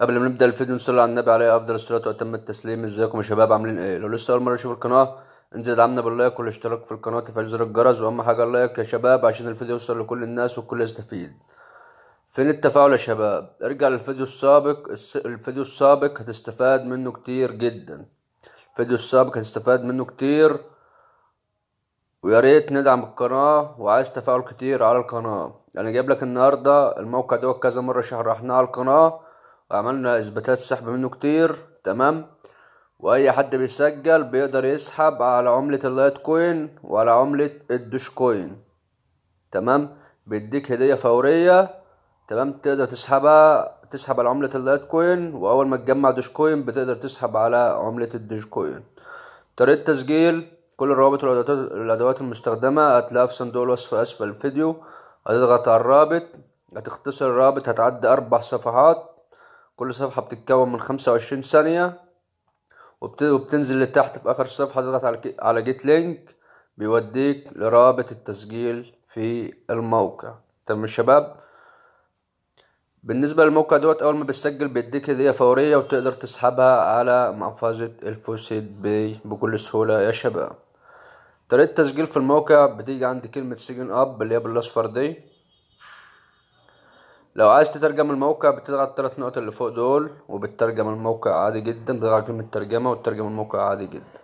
قبل ما نبدا الفيديو نصلي على النبي عليه افضل الصلاه واتم التسليم ازيكم يا شباب عاملين ايه لو لسه اول مره تشوف القناه انزل ادعمنا باللايك والاشتراك في القناه وتفعيل زر الجرس واهم حاجه اللايك يا شباب عشان الفيديو يوصل لكل الناس والكل يستفيد فين التفاعل يا شباب ارجع للفيديو السابق الفيديو السابق هتستفاد منه كتير جدا الفيديو السابق هتستفاد منه كتير ويا ريت ندعم القناة وعايز تفاعل كتير على القناة انا جايب لك النهاردة الموقع دوت كذا مرة شرحناه على القناة وعملنا اثباتات سحب منه كتير تمام واي حد بيسجل بيقدر يسحب على عملة اللايت كوين وعلى عملة الدوش كوين تمام بيديك هدية فورية تمام تقدر تسحبها تسحب على عملة اللايت كوين واول ما تجمع دوش كوين بتقدر تسحب على عملة الدوش كوين طريقة تسجيل كل الروابط والادوات المستخدمة هتلاقيها في صندوق الوصف اسفل الفيديو هتضغط على الرابط هتختصر الرابط هتعدي اربع صفحات كل صفحة بتتكون من خمسة وعشرين ثانية وبتنزل لتحت في آخر الصفحة تضغط على جيت لينك بيوديك لرابط التسجيل في الموقع تمام يا شباب بالنسبة للموقع دوت أول ما بتسجل بيديك هدية فورية وتقدر تسحبها على محفظة الفوسيت باي بكل سهولة يا شباب طريقة التسجيل في الموقع بتيجي عند كلمة سجن أب اللي هي بالأصفر دي لو عايز تترجم الموقع بتضغط الثلاث نقط اللي فوق دول وبترجم الموقع عادي جدا بتضغط كلمة ترجمة وترجم الموقع عادي جدا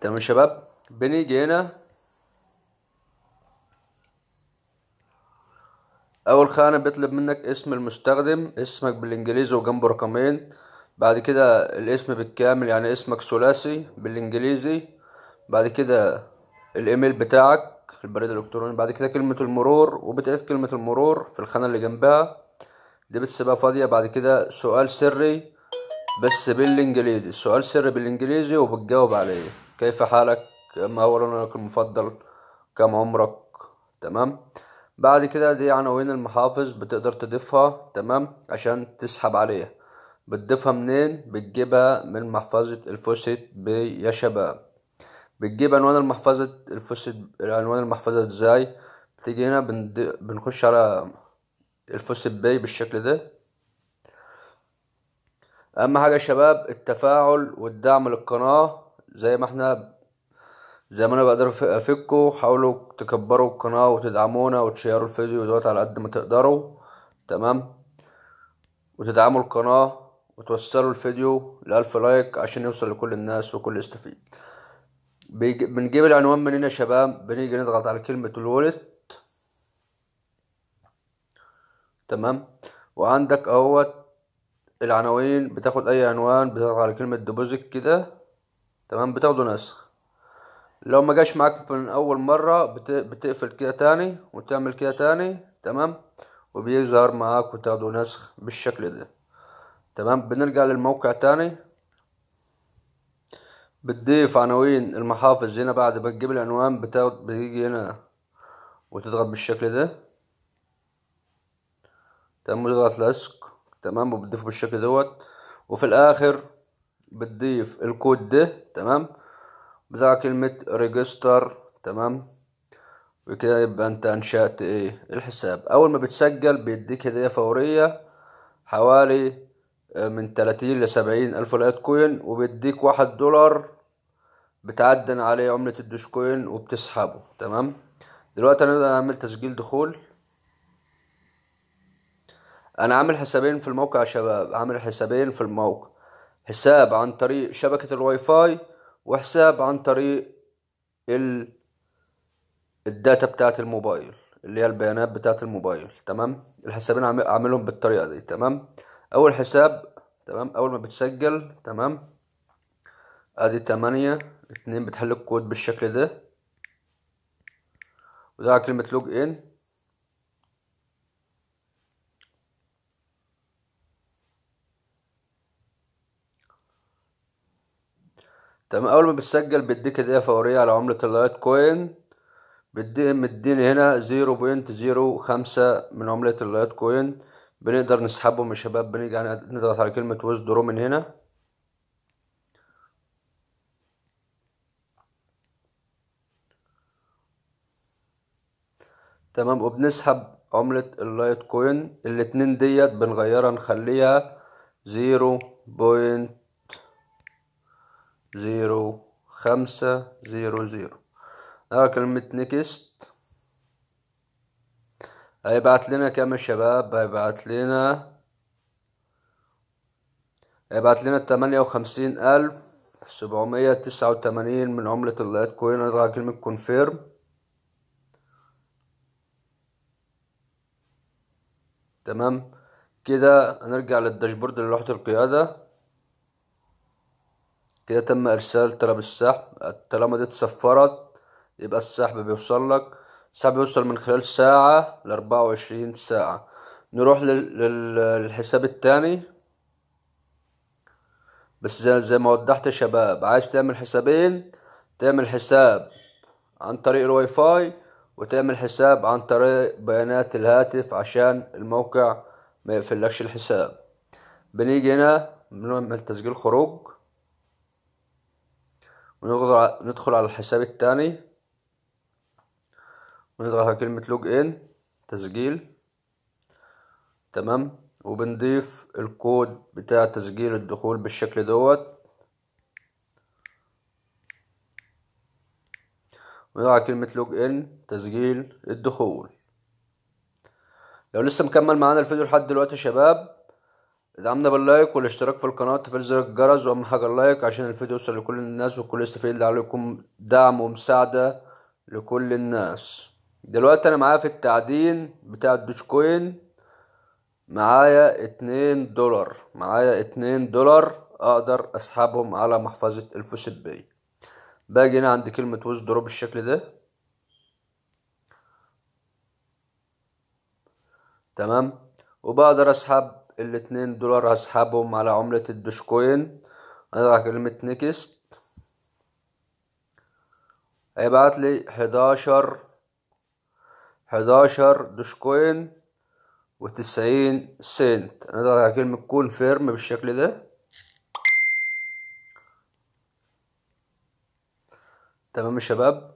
تمام يا شباب بنيجي هنا اول خانة بيطلب منك اسم المستخدم اسمك بالانجليزي وجنبه رقمين بعد كده الاسم بالكامل يعني اسمك ثلاثي بالانجليزي بعد كده الايميل بتاعك في البريد الالكتروني بعد كده كلمه المرور وبتعيد كلمه المرور في الخانه اللي جنبها دي بتسيبها فاضيه بعد كده سؤال سري بس بالانجليزي السؤال سري بالانجليزي وبتجاوب عليه كيف حالك ما هو لونك المفضل كم عمرك تمام بعد كده دي عناوين يعني المحافظ بتقدر تضيفها تمام عشان تسحب عليها بتضيفها منين بتجيبها من محفظة الفوسيت يا شباب بتجيب عنوان المحفظة الفلوس عنوان المحفظة ازاي بتيجي هنا بند... بنخش على الفلوس باي بالشكل ده اهم حاجة يا شباب التفاعل والدعم للقناة زي ما احنا زي ما انا بقدر افكوا حاولوا تكبروا القناة وتدعمونا وتشيروا الفيديو دوت على قد ما تقدروا تمام وتدعموا القناة وتوصلوا الفيديو لألف لايك عشان يوصل لكل الناس وكل يستفيد بنجيب العنوان من هنا يا شباب بنيجي نضغط على كلمة الولت تمام وعندك اهوت العناوين بتاخد اي عنوان بتضغط على كلمة ديبوزيت كده تمام بتاخده نسخ لو ما جاش معاك من اول مرة بتقفل كده تاني وتعمل كده تاني تمام وبيظهر معاك وتاخده نسخ بالشكل ده تمام بنرجع للموقع تاني بتضيف عناوين المحافظ هنا بعد ما تجيب العنوان بتاخد بتيجي هنا وتضغط بالشكل ده تمام وتضغط لصق تمام وبتضيفه بالشكل دوت وفي الاخر بتضيف الكود ده تمام بتاع كلمة ريجستر تمام وكده يبقى انت انشأت ايه الحساب اول ما بتسجل بيديك هدية فورية حوالي آه، من تلاتين لسبعين الف لايت كوين وبيديك واحد دولار بتعدن عليه عملة الدشكوين وبتسحبه تمام دلوقتي هنبدأ نعمل تسجيل دخول انا عامل حسابين في الموقع يا شباب عامل حسابين في الموقع حساب عن طريق شبكة الواي فاي وحساب عن طريق ال الداتا بتاعت الموبايل اللي هي البيانات بتاعت الموبايل تمام الحسابين عاملهم بالطريقة دي تمام اول حساب تمام اول ما بتسجل تمام ادي تمانية اتنين بتحل الكود بالشكل ده وده على كلمة لوج ان تمام اول ما بتسجل بيديك هدية فورية على عملة اللايت كوين مديني هنا زيرو بوينت زيرو خمسة من عملة اللايت كوين بنقدر نسحبهم يا شباب بنيجي نضغط يعني على كلمة وزدرو من هنا تمام وبنسحب عملة اللايت كوين الاتنين ديت بنغيرها نخليها زيرو بوينت زيرو خمسة زيرو زيرو اه كلمة نيكست هيبعت لنا كام يا شباب هيبعت لنا هيبعت لنا تمانية وخمسين ألف سبعمية تسعة وتمانين من عملة اللايت كوين على كلمة كونفيرم تمام كده هنرجع للداشبورد لوحة القيادة كده تم ارسال طلب السحب طالما دي اتسفرت يبقى السحب بيوصل لك السحب بيوصل من خلال ساعة لأربعة وعشرين ساعة نروح للحساب التاني بس زي, زي ما وضحت يا شباب عايز تعمل حسابين تعمل حساب عن طريق الواي فاي وتعمل حساب عن طريق بيانات الهاتف عشان الموقع ما يقفلكش الحساب بنيجي هنا بنعمل تسجيل خروج وندخل على الحساب التاني ونضغط على كلمة لوج ان تسجيل تمام وبنضيف الكود بتاع تسجيل الدخول بالشكل دوت ويضع كلمة لوج ان تسجيل الدخول لو لسه مكمل معانا الفيديو لحد دلوقتي يا شباب ادعمنا باللايك والاشتراك في القناة وتفعيل زر الجرس واهم حاجة اللايك عشان الفيديو يوصل لكل الناس والكل يستفيد عليكم دعم ومساعدة لكل الناس دلوقتي انا معايا في التعدين بتاع كوين معايا اتنين دولار معايا اتنين دولار اقدر اسحبهم على محفظة الفوسيت باي باجي هنا عند كلمة وز دروب بالشكل ده تمام وبقدر اسحب الاتنين دولار هسحبهم على عملة الدوشكوين اضغط كلمة نيكست هيبعت لي حداشر حداشر دوشكوين وتسعين سنت اضغط على كلمة كونفيرم بالشكل ده تمام يا شباب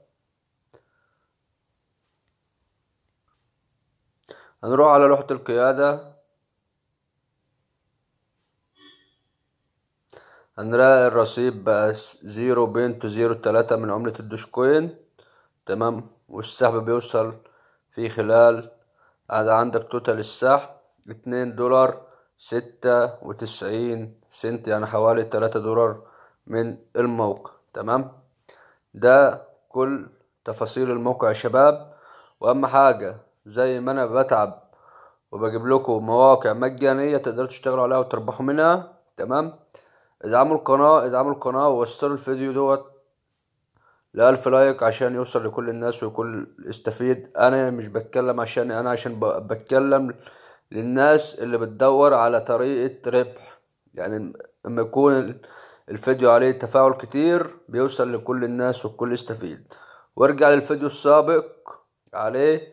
هنروح على لوحة القيادة هنلاقي الرصيد بقى زيرو تو زيرو تلاتة من عملة الدوشكوين تمام والسحب بيوصل في خلال هذا عندك توتال السحب اتنين دولار ستة وتسعين سنت يعني حوالي تلاتة دولار من الموقع تمام ده كل تفاصيل الموقع يا شباب واهم حاجة زي ما انا بتعب وبجيب لكم مواقع مجانية تقدروا تشتغلوا عليها وتربحوا منها تمام ادعموا القناة ادعموا القناة ووصلوا الفيديو دوت لألف لايك عشان يوصل لكل الناس وكل يستفيد انا مش بتكلم عشان انا عشان بتكلم للناس اللي بتدور على طريقة ربح يعني اما يكون الفيديو عليه تفاعل كتير بيوصل لكل الناس والكل يستفيد وارجع للفيديو السابق عليه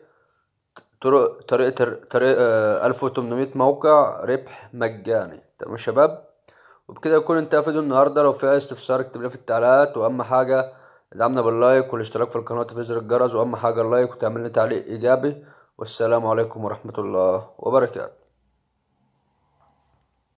طرق طريقة طريقة آه، 1800 موقع ربح مجاني تمام شباب وبكده يكون انتهى فيديو النهارده لو في اي استفسار اكتب لي في التعليقات واهم حاجه ادعمنا باللايك والاشتراك في القناه وتفعيل زر الجرس واهم حاجه اللايك وتعمل لي تعليق ايجابي والسلام عليكم ورحمه الله وبركاته